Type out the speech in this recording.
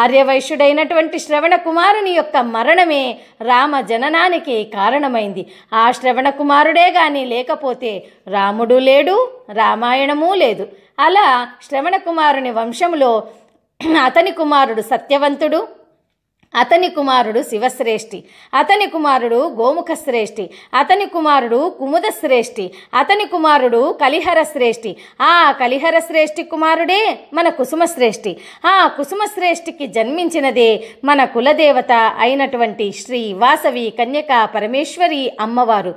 ఆర్యవైశ్యుడైనటువంటి శ్రవణ కుమారుని యొక్క మరణమే రామ జననానికి కారణమైంది ఆ శ్రవణ కుమారుడే కానీ లేకపోతే రాముడు లేడు రామాయణము లేదు అలా శ్రవణ కుమారుని వంశంలో అతని కుమారుడు సత్యవంతుడు అతని కుమారుడు శివశ్రేష్ఠి అతని కుమారుడు గోముఖ శ్రేష్ఠి అతని కుమారుడు కుముద శ్రేష్ఠి అతని కుమారుడు కలిహర శ్రేష్ఠి ఆ కలిహర శ్రేష్ఠి కుమారుడే మన కుసుమ శ్రేష్ఠి ఆ కుసుమ శ్రేష్ఠికి జన్మించినదే మన కులదేవత అయినటువంటి శ్రీ వాసవి కన్యకా పరమేశ్వరి అమ్మవారు